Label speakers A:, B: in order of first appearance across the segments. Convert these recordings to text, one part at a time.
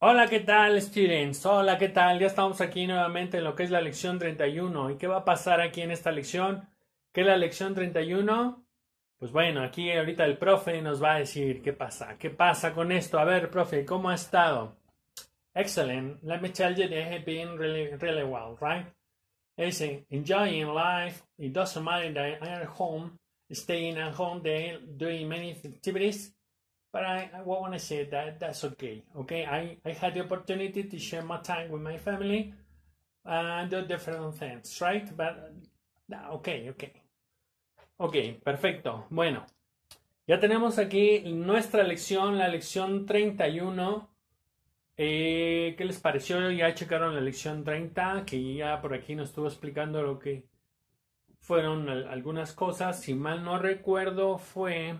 A: Hola, ¿qué tal, students? Hola, ¿qué tal? Ya estamos aquí nuevamente en lo que es la lección 31. ¿Y qué va a pasar aquí en esta lección? ¿Qué es la lección 31? Pues bueno, aquí ahorita el profe nos va a decir qué pasa, qué pasa con esto. A ver, profe, ¿cómo ha estado? Excellent. Let me tell you, they have been really, really well, right? say, enjoying life. It doesn't matter that I am home, staying at home, they doing many activities but I, I want to say that that's okay. Okay, I, I had the opportunity to share my time with my family and do different things, right? But okay, okay. Ok, perfecto. Bueno, ya tenemos aquí nuestra lección, la lección 31. Eh, ¿Qué les pareció? Ya checaron la lección 30, que ya por aquí nos estuvo explicando lo que fueron algunas cosas. Si mal no recuerdo, fue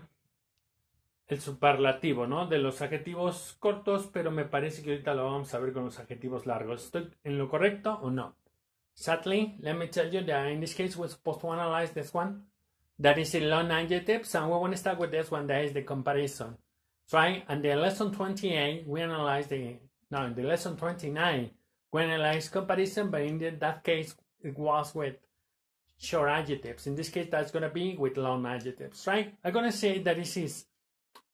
A: el superlativo, ¿no? De los adjetivos cortos, pero me parece que ahorita lo vamos a ver con los adjetivos largos. ¿Estoy en lo correcto o no? Sadly, let me tell you that in this case we're supposed to analyze this one. That is a long adjective, and we're going to start with this one, that is the comparison. Right? And the lesson 28, we analyze the, no, in the lesson 29, we analyze comparison, but in that case, it was with short adjectives. In this case, that's going to be with long adjectives, right? I'm going to say that this is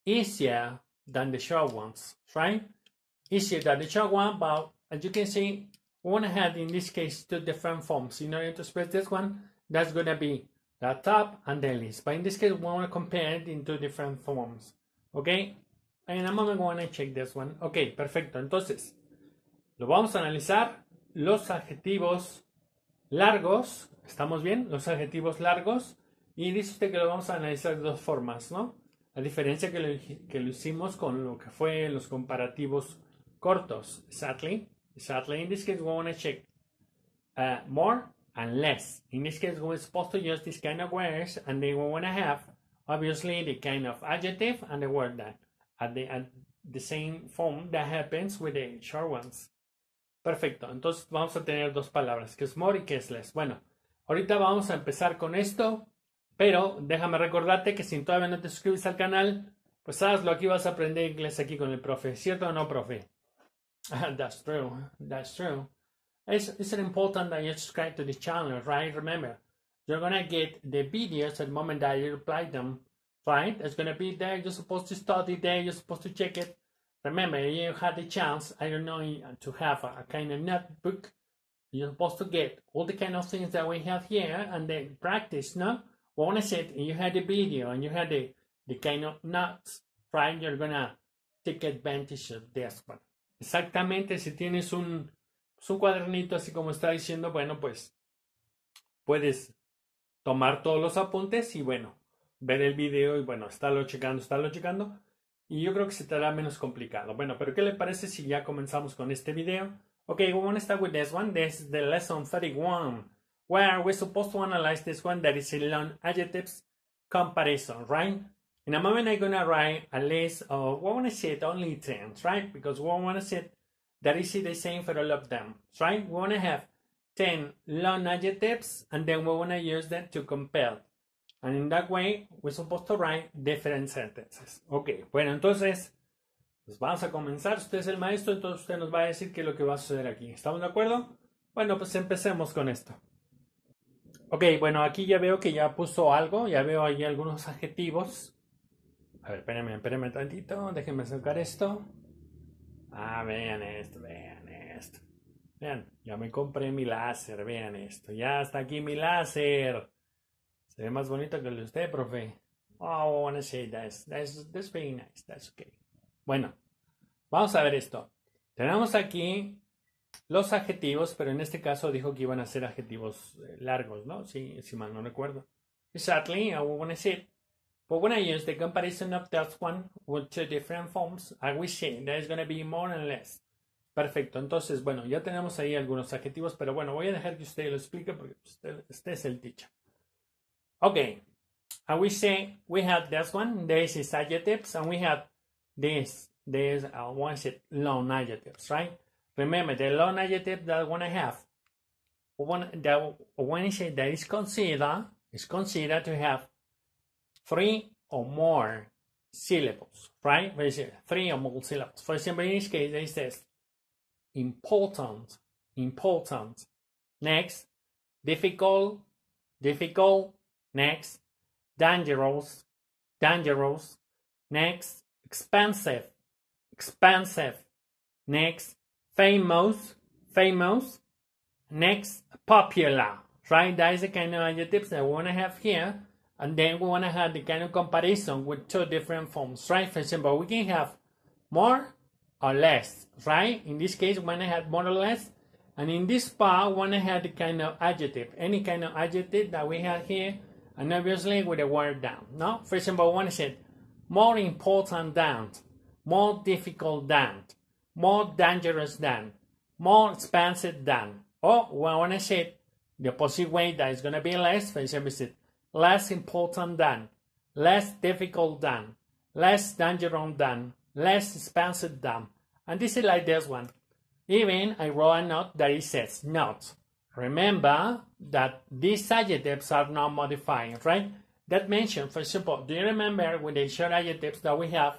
A: easier than the short ones, right? Easier than the short one, but as you can see, one had in this case two different forms. In order to express this one, that's gonna be the top and the list. But in this case, we wanna compare it in two different forms. Okay? And I'm gonna check this one. Ok, perfecto. Entonces, lo vamos a analizar. Los adjetivos largos. ¿Estamos bien? Los adjetivos largos. Y dice usted que lo vamos a analizar de dos formas, ¿no? A diferencia que lo, que lo hicimos con lo que fue los comparativos cortos. Sadly, sadly, in this case we want to check uh, more and less. In this case we're supposed to use this kind of words and then we want to have obviously the kind of adjective and the word that at the, at the same form that happens with the short ones. Perfecto, entonces vamos a tener dos palabras, que es more y que es less. Bueno, ahorita vamos a empezar con esto. Pero déjame recordarte que si todavía no te suscribes al canal, pues lo aquí vas a aprender inglés aquí con el profe, ¿cierto o no, profe? Ah, that's true, that's true. It's, it's important that you subscribe to the channel, right? Remember, you're gonna get the videos at the moment that you apply them, right? It's gonna be there, you're supposed to study there, you're supposed to check it. Remember, you had the chance, I don't know, eh, to have a, a kind of notebook. You're supposed to get all the kind of things that we have here and then practice, no? Exactamente, si tienes un, pues, un cuadernito así como está diciendo, bueno, pues puedes tomar todos los apuntes y bueno, ver el video y bueno, estarlo checando, estarlo checando. Y yo creo que se te hará menos complicado. Bueno, pero ¿qué le parece si ya comenzamos con este video? Okay, vamos a to start with this one. This is the lesson 31. where we're supposed to analyze this one that is a long adjectives comparison, right? In a moment, I'm gonna write a list of we wanna see it only ten, right? Because we wanna see it that is the same for all of them, right? We wanna have 10 long adjectives and then we wanna use them to compare. And in that way, we're supposed to write different sentences. Ok, bueno, entonces, pues vamos a comenzar. Usted es el maestro, entonces usted nos va a decir qué es lo que va a suceder aquí. ¿Estamos de acuerdo? Bueno, pues empecemos con esto. Ok, bueno, aquí ya veo que ya puso algo, ya veo ahí algunos adjetivos. A ver, espérenme, espérenme tantito, déjenme sacar esto. Ah, vean esto, vean esto. Vean, ya me compré mi láser, vean esto. Ya está aquí mi láser. Se ve más bonito que el de usted, profe. Oh, bueno, wanna es that's, that's very nice, that's okay. Bueno, vamos a ver esto. Tenemos aquí los adjetivos, pero en este caso dijo que iban a ser adjetivos eh, largos, ¿no? Sí, si mal no recuerdo. Exactly, I want to say. But when I use the comparison of that one with two different forms, I wish say there's going to be more and less. Perfecto, entonces, bueno, ya tenemos ahí algunos adjetivos, pero bueno, voy a dejar que usted lo explique porque usted, este es el teacher. Ok, I will say we had this one, this is adjectives, and we had this, this, I want to say long adjectives, right? Remember the long adjective that one and a half. One that say that is considered is considered to have three or more syllables, right? Three or more syllables. For example, in this case, it says important, important. Next, difficult, difficult. Next, dangerous, dangerous. Next, expensive, expensive. Next, famous, famous, next popular, right? That is the kind of adjectives that we want to have here. And then we want to have the kind of comparison with two different forms, right? For example, we can have more or less, right? In this case, we want to have more or less. And in this part, we want to have the kind of adjective, any kind of adjective that we have here, and obviously with the word down, no? For example, we want to say more important than, more difficult than, more dangerous than, more expensive than. Or well, when I say it, the opposite way that is going to be less, for example, less important than, less difficult than, less dangerous than, less expensive than. And this is like this one. Even I wrote a note that it says not. Remember that these adjectives are not modifying, right? That mentioned, for example, do you remember with the short adjectives that we have,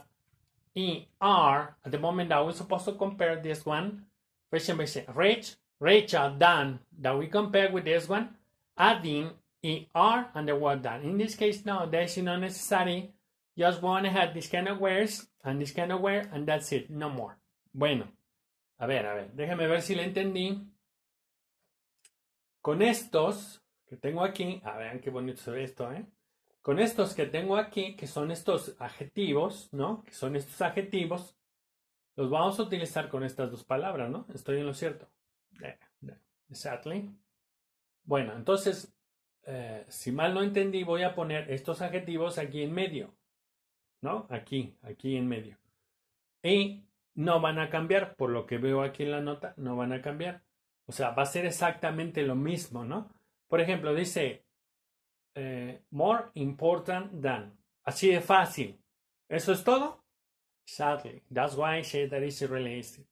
A: R At the moment that we're supposed to compare this one, Christian reach Rich, Rachel, Dan, that we compare with this one, adding er and the word done. In this case, no, that's not necessary. Just want to have this kind of words and this kind of wear and that's it, no more. Bueno, a ver, a ver, déjame ver si le entendí. Con estos que tengo aquí, a ver qué bonito se ve esto, ¿eh? con estos que tengo aquí, que son estos adjetivos, ¿no? Que son estos adjetivos, los vamos a utilizar con estas dos palabras, ¿no? Estoy en lo cierto. Exactly. Bueno, entonces, eh, si mal no entendí, voy a poner estos adjetivos aquí en medio, ¿no? Aquí, aquí en medio. Y no van a cambiar, por lo que veo aquí en la nota, no van a cambiar. O sea, va a ser exactamente lo mismo, ¿no? Por ejemplo, dice eh, more important than. Así de fácil. ¿Eso es todo? Exactly. That's why I say that is really easy.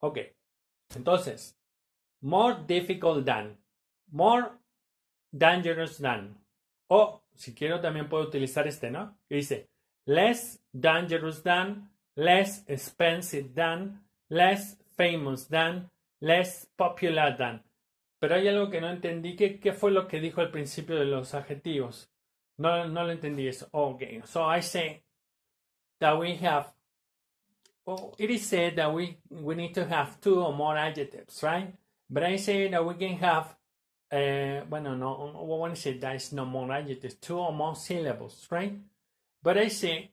A: Ok. Entonces, more difficult than. More dangerous than. O, si quiero, también puedo utilizar este, ¿no? dice, less dangerous than, less expensive than, less famous than, less popular than. Pero hay algo que no entendí. ¿Qué, fue lo que dijo al principio de los adjetivos? No, lo entendí eso. Ok, so I say that we have. Oh, it is said that we, we need to have two or more adjectives, right? But I say that we can have. Eh, bueno, no, one say that is no more adjectives, two or more syllables, right? But I say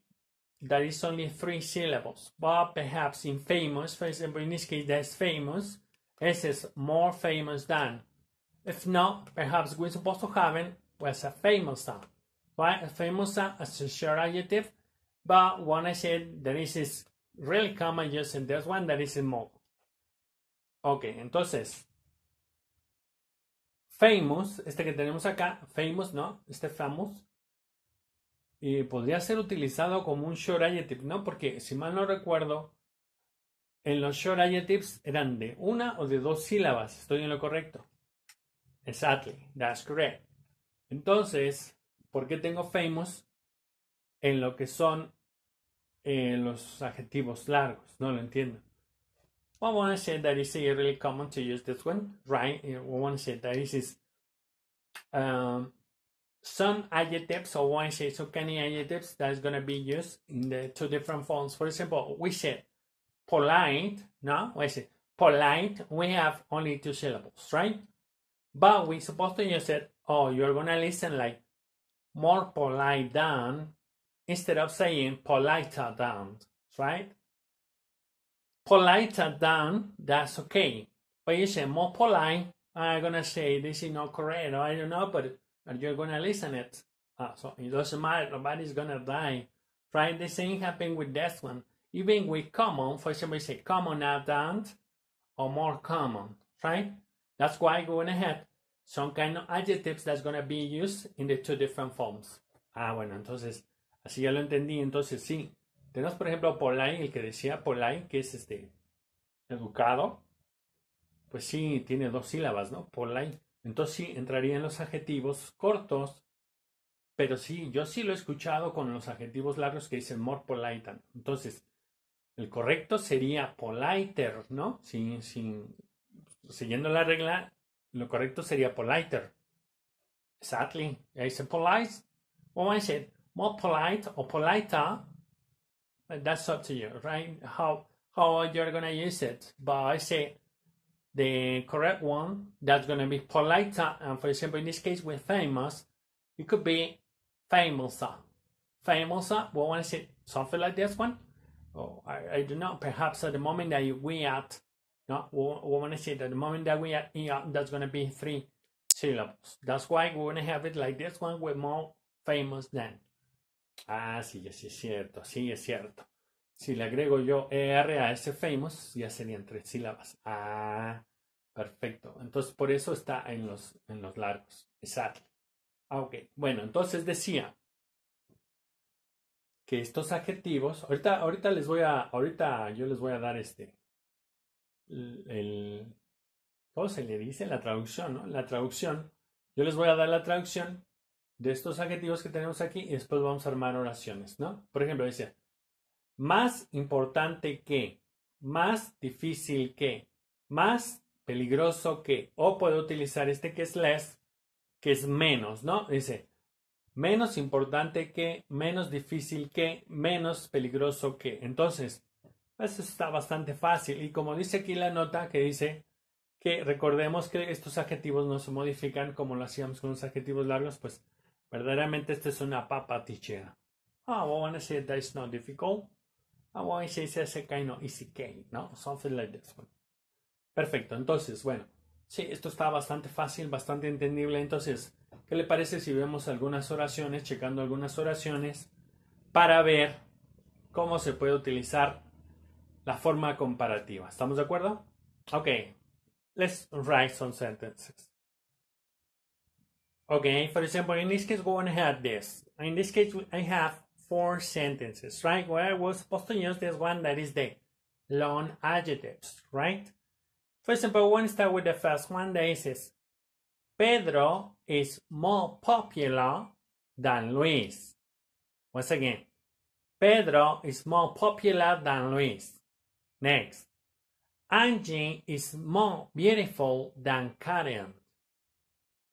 A: that is only three syllables. But perhaps in famous, for example, in this case, that's famous. This is more famous than. If not, perhaps we're supposed to have was pues a famous than. Why a famous as a short adjective? But when I said that this is really common just in this one, that is more. Ok, entonces. Famous, este que tenemos acá, famous, ¿no? Este famous. Y podría ser utilizado como un short adjective, ¿no? Porque si mal no recuerdo, en los short adjectives eran de una o de dos sílabas. Estoy en lo correcto. Exactly. That's correct. Entonces, ¿por qué tengo famous en lo que son eh, los adjetivos largos? No lo entiendo. I want to say that it's really common to use this one, right? I want to say that this is um, some adjectives or one say so many adjectives is going to be used in the two different forms. For example, we said polite, no, what is it? Polite, we have only two syllables, right? But we supposed to use it, oh, you're gonna listen like more polite than instead of saying politer than, right? Politer than, that's okay. But you say more polite, I'm gonna say this is not correct, or I don't know, but you're gonna listen it. Uh, so it doesn't matter, nobody's gonna die. Right? The same happened with this one. Even with common, for example, you say common advent or more common, right? That's why going ahead some kind of adjectives that's going to be used in the two different forms. Ah, bueno, entonces, así ya lo entendí. Entonces, sí, tenemos, por ejemplo, polite, el que decía polite, que es este, educado. Pues sí, tiene dos sílabas, ¿no? Polite. Entonces sí, entraría en los adjetivos cortos. Pero sí, yo sí lo he escuchado con los adjetivos largos que dicen more polite. Entonces, El correcto sería politer, ¿no? Sin, sin, siguiendo la regla, lo correcto sería politer. Exactly. I said polite. Or I said more polite or politer. that's up to you, right? How how you're gonna use it. But I say the correct one, that's gonna be politer. And for example, in this case with famous, it could be famosa, famosa. we wanna say something like this one. oh, I, I don't know, perhaps at the moment that we at, no, we, want to say that the moment that we at, that's going to be three syllables. That's why we want to have it like this one with more famous than. Ah, sí, sí, es cierto, sí, es cierto. Si le agrego yo ER a ese famous, ya serían tres sílabas. Ah, perfecto. Entonces, por eso está en los, en los largos. Exacto. Ah, ok. Bueno, entonces decía, que estos adjetivos, ahorita, ahorita les voy a, ahorita yo les voy a dar este, el, ¿cómo se le dice? La traducción, ¿no? La traducción. Yo les voy a dar la traducción de estos adjetivos que tenemos aquí y después vamos a armar oraciones, ¿no? Por ejemplo, dice, más importante que, más difícil que, más peligroso que, o puedo utilizar este que es less, que es menos, ¿no? Dice, menos importante que, menos difícil que, menos peligroso que. Entonces, eso está bastante fácil. Y como dice aquí la nota que dice que recordemos que estos adjetivos no se modifican como lo hacíamos con los adjetivos largos, pues verdaderamente esto es una papa tichera. Ah, I want to say that it's not difficult. Ah, I want to say it's easy game, ¿no? Something like this one. Perfecto, entonces, bueno, sí, esto está bastante fácil, bastante entendible. Entonces, ¿Qué le parece si vemos algunas oraciones, checando algunas oraciones, para ver cómo se puede utilizar la forma comparativa? ¿Estamos de acuerdo? Ok, let's write some sentences. Okay, for example, in this case, going to have this. In this case, I have four sentences, right? Where I was supposed to use this one that is the long adjectives, right? For example, we're going to start with the first one that is Pedro is more popular than Luis. Once again, Pedro is more popular than Luis. Next, Angie is more beautiful than Karen.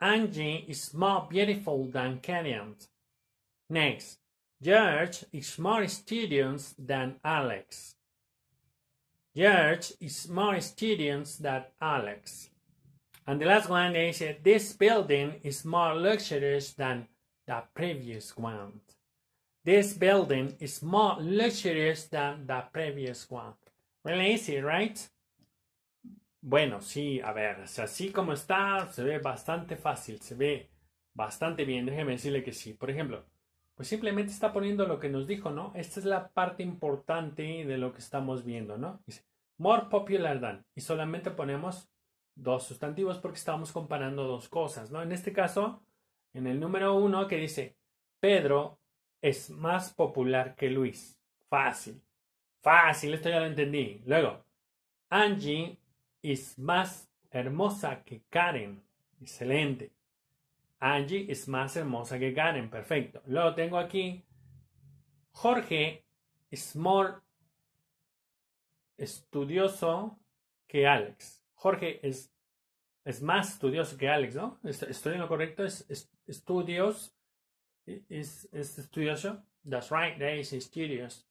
A: Angie is more beautiful than Karen. Next, George is more studious than Alex. George is more studious than Alex. And the last one is uh, this building is more luxurious than the previous one. This building is more luxurious than the previous one. Really easy, right? Bueno, sí, a ver, o sea, así como está, se ve bastante fácil, se ve bastante bien. Déjeme decirle que sí. Por ejemplo, pues simplemente está poniendo lo que nos dijo, ¿no? Esta es la parte importante de lo que estamos viendo, ¿no? Dice, more popular than. Y solamente ponemos dos sustantivos porque estamos comparando dos cosas, ¿no? En este caso, en el número uno que dice, Pedro es más popular que Luis. Fácil. Fácil, esto ya lo entendí. Luego, Angie es más hermosa que Karen. Excelente. Angie es más hermosa que Karen. Perfecto. Luego tengo aquí, Jorge es more estudioso que Alex. Jorge es, es más estudioso que Alex, ¿no? Estoy en lo correcto, es, es estudios, ¿E-, es, es, estudioso. That's right, there is studios.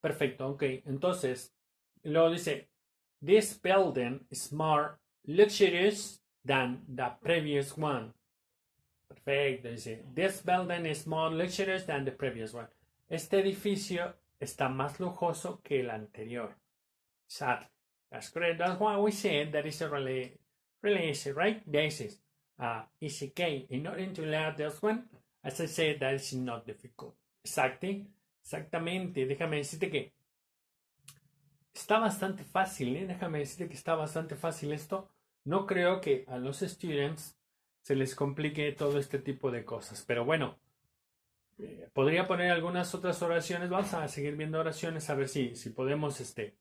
A: Perfecto, ok. Entonces, luego dice, this building is more luxurious than the previous one. Perfecto, dice, this building is more luxurious than the previous one. Este edificio está más lujoso que el anterior. Exacto. That's great. That's why we said that is really, easy, right? This In order to learn this one, as I said, that is not difficult. Exactly. Exactamente. Déjame decirte que está bastante fácil, ¿eh? Déjame decirte que está bastante fácil esto. No creo que a los students se les complique todo este tipo de cosas. Pero bueno, eh, podría poner algunas otras oraciones. Vamos a seguir viendo oraciones a ver si, si podemos este,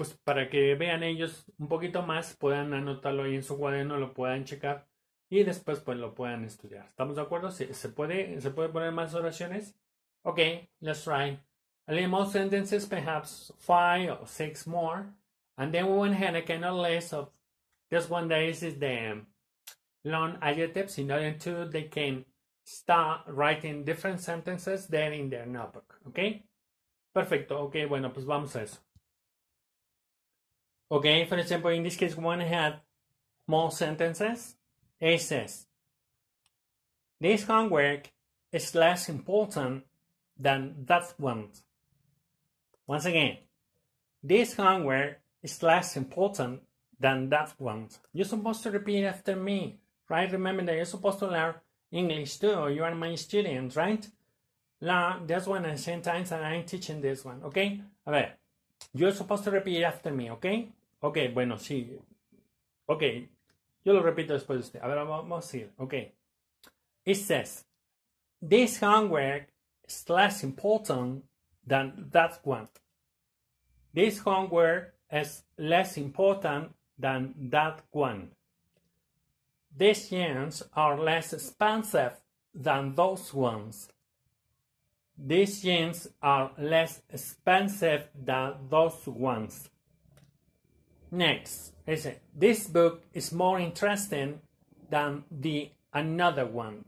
A: pues para que vean ellos un poquito más, puedan anotarlo ahí en su cuaderno, lo puedan checar y después pues lo puedan estudiar. ¿Estamos de acuerdo? ¿Se, se, puede, ¿se puede poner más oraciones? Ok, let's try. A little more sentences, perhaps five or six more. And then we went ahead again a list of this one that is the um, long adjectives in order to they can start writing different sentences there in their notebook. Okay? Perfecto. Ok, bueno, pues vamos a eso. Okay, for example, in this case, one had more sentences. It says, This homework is less important than that one. Once again, this homework is less important than that one. You're supposed to repeat after me, right? Remember that you're supposed to learn English too. You are my student, right? Learn this one at the same time that I'm teaching this one, okay? A ver, you're supposed to repeat after me, okay? Ok, bueno, sí. Ok, yo lo repito después de usted. A ver, vamos a seguir. Ok. It says, this homework is less important than that one. This homework is less important than that one. These jeans are less expensive than those ones. These jeans are less expensive than those ones. Next, I say, this book is more interesting than the another one.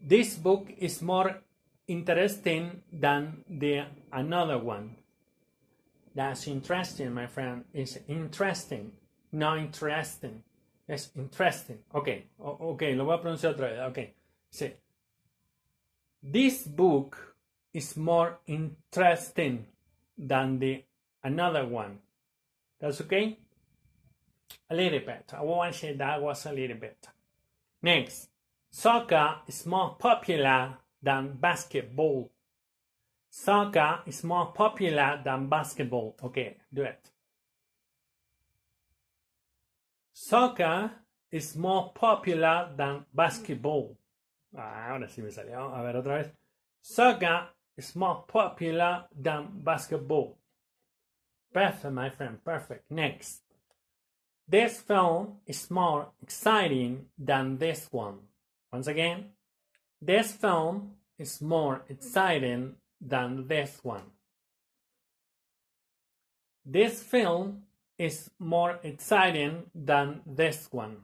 A: This book is more interesting than the another one. That's interesting, my friend. It's interesting, not interesting. It's interesting. Ok, ok, lo voy a pronunciar otra vez. Ok, sí. This book is more interesting than the another one. That's okay? A little bit. I want to say that was a little bit. Next, soccer is more popular than basketball. Soccer is more popular than basketball. Okay, do it. Soccer is more popular than basketball. Ah, ahora sí me salió. A ver otra vez. Soccer is more popular than basketball. Perfect, my friend, perfect. Next. This film is more exciting than this one. Once again, this film is more exciting than this one. This film is more exciting than this one.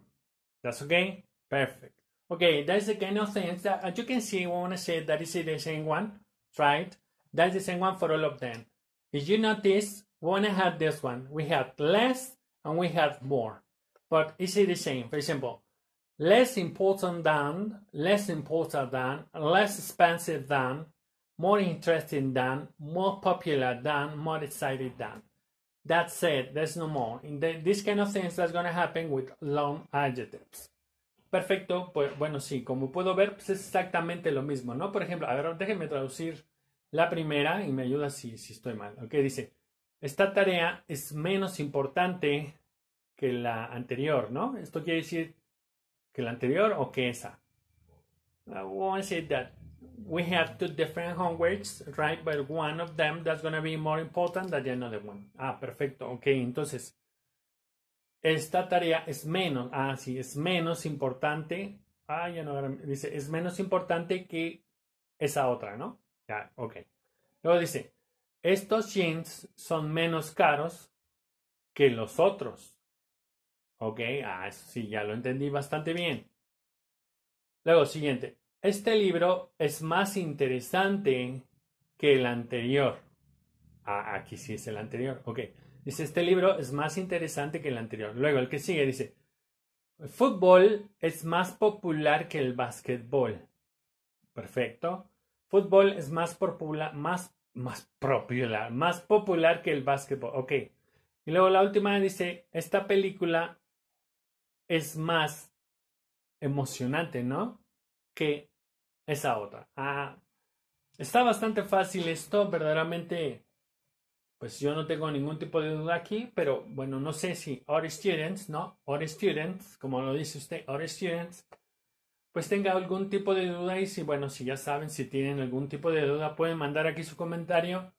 A: That's okay? Perfect. Okay, that's the kind of things that, as you can see, we want to say that is the same one, right? That's the same one for all of them. If you notice, when I had this one, we had less and we had more. But is it the same? For example, less important than, less important than, less expensive than, more interesting than, more popular than, more excited than. That said, there's no more. In the, this kind of things that's gonna happen with long adjectives. Perfecto, pues bueno, sí, como puedo ver, pues es exactamente lo mismo, ¿no? Por ejemplo, a ver, déjenme traducir la primera y me ayuda si, si estoy mal. Ok, dice, Esta tarea es menos importante que la anterior, ¿no? Esto quiere decir que la anterior o que esa. I want to say that we have two different homeworks, right? But one of them that's going to be more important than the other one. Ah, perfecto. Ok, entonces, esta tarea es menos, ah, sí, es menos importante. Ah, ya no, dice, es menos importante que esa otra, ¿no? Ya, ok. Luego dice, estos jeans son menos caros que los otros. Ok, ah, sí, ya lo entendí bastante bien. Luego, siguiente. Este libro es más interesante que el anterior. Ah, aquí sí es el anterior. Ok. Dice, este libro es más interesante que el anterior. Luego, el que sigue dice, el fútbol es más popular que el básquetbol. Perfecto. Fútbol es más, popular, más más popular, más popular que el básquetbol. Ok. Y luego la última dice, esta película es más emocionante, ¿no? Que esa otra. Ah, está bastante fácil esto, verdaderamente. Pues yo no tengo ningún tipo de duda aquí, pero bueno, no sé si Our Students, ¿no? Our Students, como lo dice usted, Our Students pues tenga algún tipo de duda y si, bueno, si ya saben, si tienen algún tipo de duda, pueden mandar aquí su comentario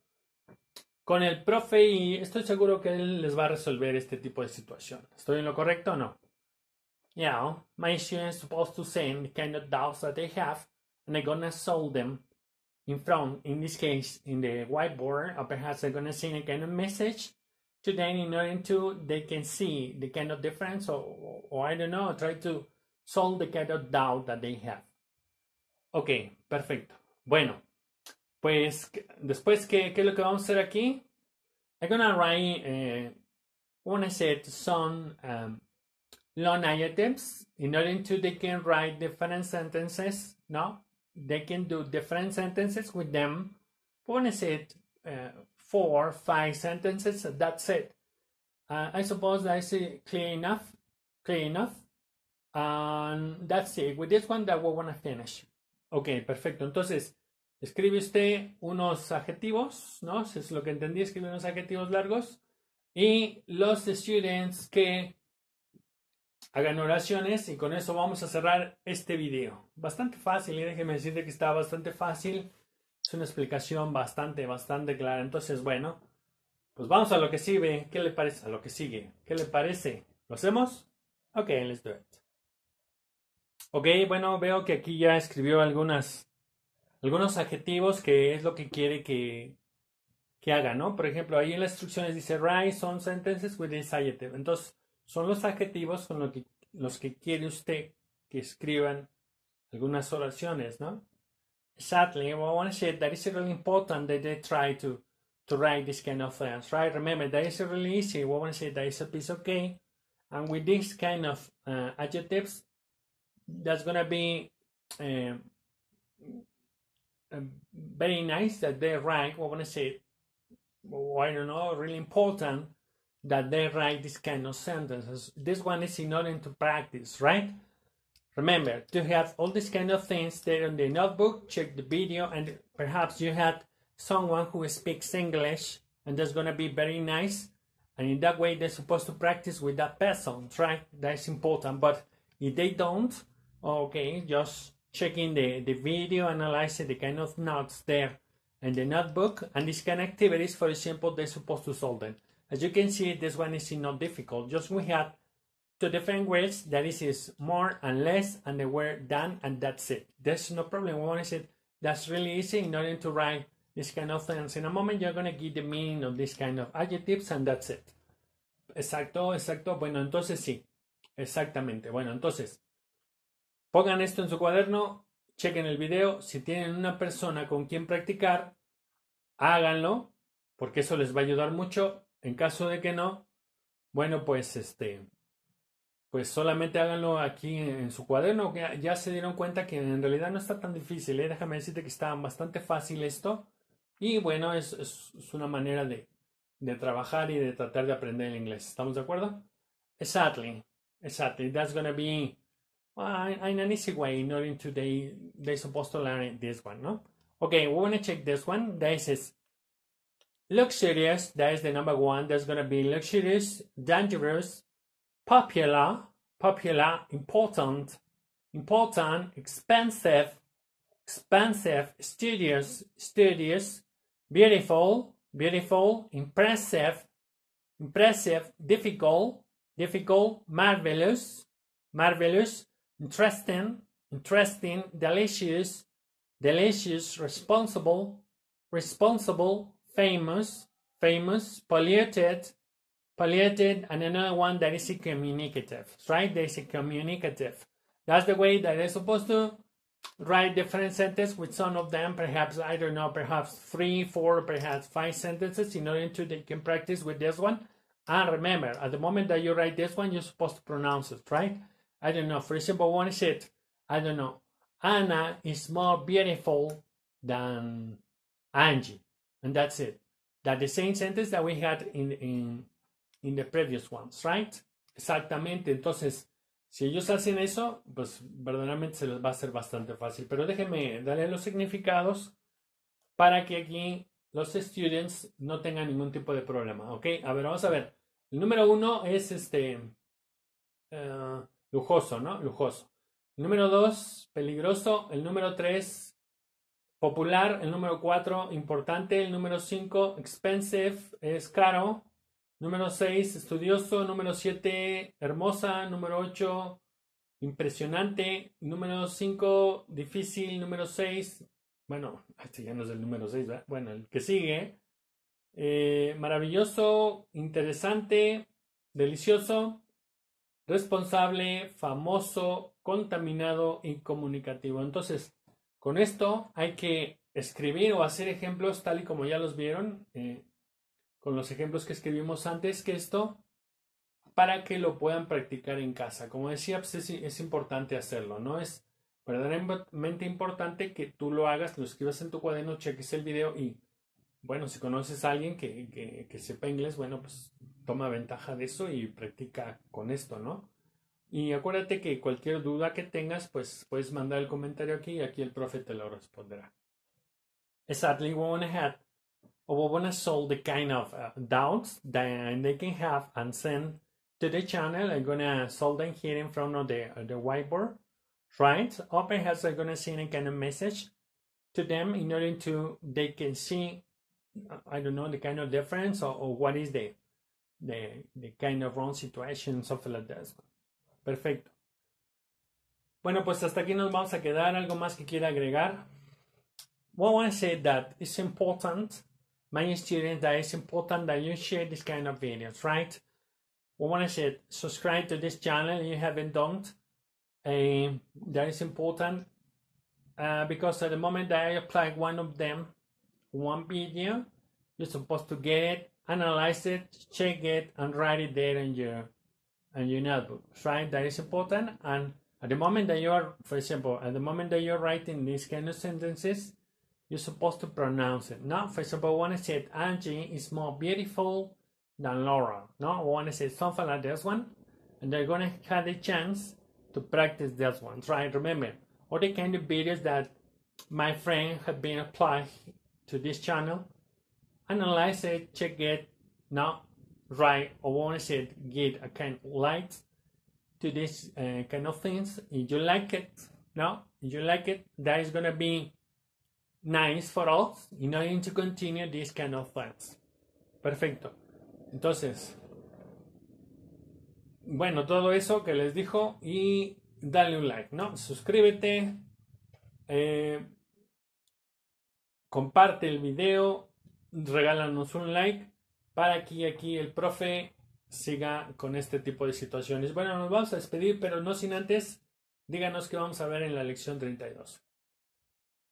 A: con el profe y estoy seguro que él les va a resolver este tipo de situación. ¿Estoy en lo correcto o no? Yeah, my students supposed to send the kind of doubts that they have and they're gonna solve them in front, in this case, in the whiteboard, or perhaps they're gonna send a kind of message to them in order to they can see the kind of difference or I don't know, try to solve the kind of doubt that they have. Ok, perfecto. Bueno, pues después, ¿qué, qué es lo que vamos a hacer aquí? I'm gonna write when eh, I set some um, long items in order to they can write different sentences. No, they can do different sentences with them. One set, uh, four, five sentences. That's it. Uh, I suppose that is clear enough. Clear enough. And that's it. With this one that we to finish. Ok, perfecto. Entonces, escribe usted unos adjetivos, ¿no? Si es lo que entendí, escribe unos adjetivos largos. Y los students que hagan oraciones y con eso vamos a cerrar este video. Bastante fácil y ¿eh? déjeme decirte que está bastante fácil. Es una explicación bastante, bastante clara. Entonces, bueno, pues vamos a lo que sigue. ¿Qué le parece? A lo que sigue. ¿Qué le parece? ¿Lo hacemos? Ok, let's do it. Ok, bueno, veo que aquí ya escribió algunas, algunos adjetivos que es lo que quiere que, que haga, ¿no? Por ejemplo, ahí en las instrucciones dice write some sentences with this adjective. Entonces, son los adjetivos con los que, los que quiere usted que escriban algunas oraciones, ¿no? Sadly, I want to say that it's really important that they try to, to write this kind of things, right? Remember, that is really easy. I want to say that it's a piece of cake. And with this kind of uh, adjectives, that's gonna be um, um, very nice that they rank. I want to say, well, I don't know, really important that they write this kind of sentences. This one is in order to practice, right? Remember to have all these kind of things there on the notebook. Check the video, and perhaps you had someone who speaks English, and that's gonna be very nice. And in that way, they're supposed to practice with that person, right? That's important. But if they don't, Okay, just checking the, the video, analyzing the kind of knots there and the notebook and these kind of activities, for example, they're supposed to solve them. As you can see, this one is not difficult. Just we had two different grids, that is, is more and less, and they were done, and that's it. There's no problem. What is it? That's really easy in order to write this kind of things. In a moment, you're going to get the meaning of this kind of adjectives, and that's it. Exacto, exacto. Bueno, entonces sí. Exactamente. Bueno, entonces, Pongan esto en su cuaderno, chequen el video. Si tienen una persona con quien practicar, háganlo, porque eso les va a ayudar mucho. En caso de que no, bueno, pues este, pues solamente háganlo aquí en su cuaderno. Ya, ya se dieron cuenta que en realidad no está tan difícil. ¿eh? Déjame decirte que está bastante fácil esto. Y bueno, es, una manera de, de, trabajar y de tratar de aprender el inglés. ¿Estamos de acuerdo? Exactly. Exactly. That's gonna be in an easy way, not in today, they're supposed to learn this one, no? Okay, we want to check this one. This is luxurious, that is the number one. That's going to be luxurious, dangerous, popular, popular, important, important, expensive, expensive, studious, studious, beautiful, beautiful, impressive, impressive, difficult, difficult, marvelous, marvelous, Interesting, interesting, delicious, delicious, responsible, responsible, famous, famous, polluted, polluted, and another one that is communicative, right? There is a communicative. That's the way that I'm supposed to write different sentences with some of them, perhaps, I don't know, perhaps three, four, perhaps five sentences in order to they can practice with this one. And remember, at the moment that you write this one, you're supposed to pronounce it, right? I don't know. For example, one is it? I don't know, Anna is more beautiful than Angie. And that's it. That the same sentence that we had in, in, in the previous ones, right? Exactamente. Entonces, si ellos hacen eso, pues verdaderamente se les va a ser bastante fácil. Pero déjenme darle los significados para que aquí los students no tengan ningún tipo de problema, ¿ok? A ver, vamos a ver. El número uno es este... Eh, Lujoso, ¿no? Lujoso. Número 2, peligroso. El número 3, popular. El número 4, importante. El número 5, expensive. Es caro. Número 6, estudioso. Número 7, hermosa. Número 8, impresionante. Número 5, difícil. Número 6, bueno, este ya no es el número 6, ¿verdad? Bueno, el que sigue. Eh, maravilloso, interesante, delicioso responsable, famoso, contaminado y comunicativo. Entonces, con esto hay que escribir o hacer ejemplos tal y como ya los vieron, eh, con los ejemplos que escribimos antes que esto, para que lo puedan practicar en casa. Como decía, pues, es, importante hacerlo, ¿no? Es verdaderamente importante que tú lo hagas, lo escribas en tu cuaderno, cheques el video y, bueno, si conoces a alguien que, que, que sepa inglés, bueno, pues toma ventaja de eso y practica con esto, ¿no? Y acuérdate que cualquier duda que tengas, pues puedes mandar el comentario aquí y aquí el profe te lo responderá. Exactly We're we had. or want to solve the kind of uh, doubts that they can have and send to the channel. I'm going to solve them here in front of the, uh, the whiteboard. Right? Open has I'm going send a kind of message to them in order to they can see, uh, I don't know, the kind of difference or, or what is the the, the kind of wrong situation, something like that. Perfecto. Bueno, pues hasta aquí nos vamos a quedar. ¿Algo más que quiera agregar? Well, I said that it's important, my students, that it's important that you share this kind of videos, right? Well, when I said subscribe to this channel, you haven't done, uh, that is important uh, because at the moment that I apply one of them, one video, you're supposed to get it analyze it, check it, and write it there in your in your notebook. Right? That is important. And at the moment that you are, for example, at the moment that you're writing these kind of sentences, you're supposed to pronounce it. Now, for example, when I said Angie is more beautiful than Laura, no, want to say something like this one, and they're gonna have the chance to practice this one. Right? Remember, all the kind of videos that my friend have been applied to this channel analyze it, check it, now write or once it, get a kind of light to this uh, kind of things. If you like it, No, you like it, that is gonna be nice for us in order to continue this kind of things. Perfecto. Entonces, bueno, todo eso que les dijo y dale un like, ¿no? Suscríbete, eh, comparte el video, regálanos un like para que aquí el profe siga con este tipo de situaciones. Bueno, nos vamos a despedir, pero no sin antes, díganos qué vamos a ver en la lección 32.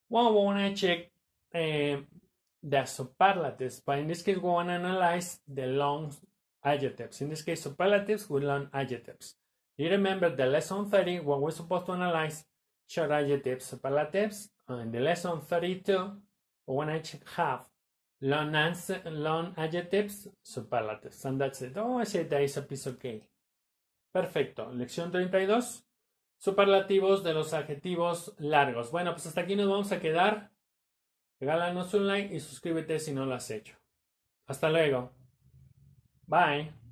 A: Well, we want check the superlatives, but in this case, we want to analyze the long adjectives. In this case, superlatives we learn adjectives. You remember the lesson 30, what we're supposed to analyze short adjectives, superlatives, and the lesson 32, we want to half Lon, long adjectives, superlatives. And that's it. Oh, I said Perfecto. Lección 32. Superlativos de los adjetivos largos. Bueno, pues hasta aquí nos vamos a quedar. Regálanos un like y suscríbete si no lo has hecho. Hasta luego. Bye.